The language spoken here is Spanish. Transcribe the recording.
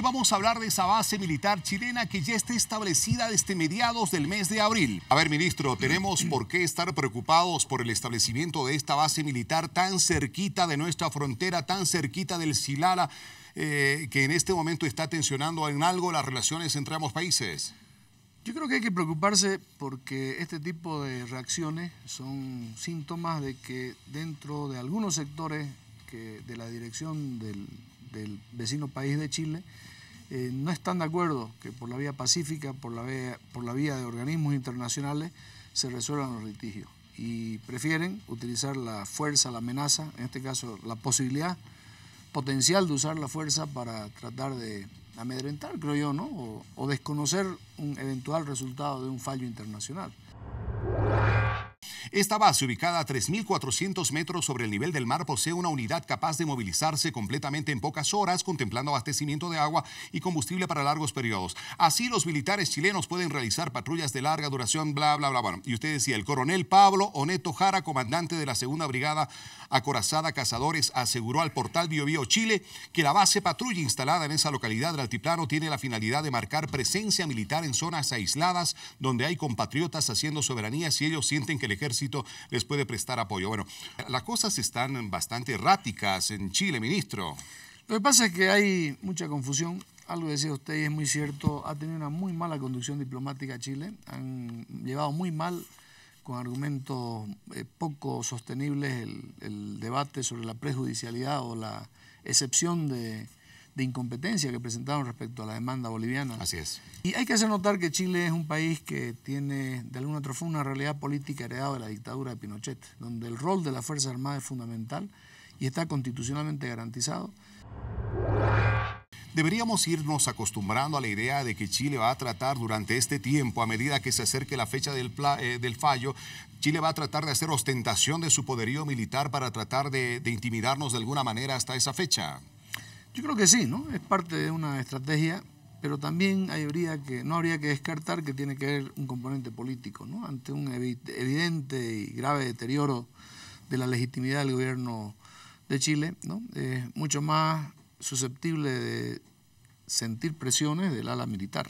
Hoy vamos a hablar de esa base militar chilena que ya está establecida desde mediados del mes de abril. A ver, ministro, ¿tenemos por qué estar preocupados por el establecimiento de esta base militar tan cerquita de nuestra frontera, tan cerquita del Silala, eh, que en este momento está tensionando en algo las relaciones entre ambos países? Yo creo que hay que preocuparse porque este tipo de reacciones son síntomas de que dentro de algunos sectores de la dirección del vecino país de Chile eh, no están de acuerdo que por la vía pacífica, por la vía, por la vía de organismos internacionales, se resuelvan los litigios. Y prefieren utilizar la fuerza, la amenaza, en este caso la posibilidad potencial de usar la fuerza para tratar de amedrentar, creo yo, ¿no? o desconocer un eventual resultado de un fallo internacional. Esta base, ubicada a 3.400 metros sobre el nivel del mar, posee una unidad capaz de movilizarse completamente en pocas horas, contemplando abastecimiento de agua y combustible para largos periodos. Así, los militares chilenos pueden realizar patrullas de larga duración, bla, bla, bla. Bueno, y usted decía, el coronel Pablo Oneto Jara, comandante de la segunda brigada acorazada Cazadores, aseguró al portal BioBio Chile que la base patrulla instalada en esa localidad del altiplano tiene la finalidad de marcar presencia militar en zonas aisladas donde hay compatriotas haciendo soberanía si ellos sienten que el ejército les puede prestar apoyo. Bueno, las cosas están bastante erráticas en Chile, ministro. Lo que pasa es que hay mucha confusión. Algo decía usted y es muy cierto. Ha tenido una muy mala conducción diplomática Chile. Han llevado muy mal, con argumentos eh, poco sostenibles, el, debate sobre la prejudicialidad o la excepción de de incompetencia que presentaron respecto a la demanda boliviana. Así es. Y hay que hacer notar que Chile es un país que tiene de alguna otra forma una realidad política heredada de la dictadura de Pinochet, donde el rol de la Fuerza Armada es fundamental y está constitucionalmente garantizado. Deberíamos irnos acostumbrando a la idea de que Chile va a tratar durante este tiempo, a medida que se acerque la fecha del, eh, fallo, Chile va a tratar de hacer ostentación de su poderío militar para tratar de intimidarnos de alguna manera hasta esa fecha. Yo creo que sí, ¿no? Es parte de una estrategia, pero también habría que, no habría que descartar que tiene que haber un componente político, ¿no? Ante un evidente y grave deterioro de la legitimidad del gobierno de Chile, Es mucho más susceptible de sentir presiones del ala militar.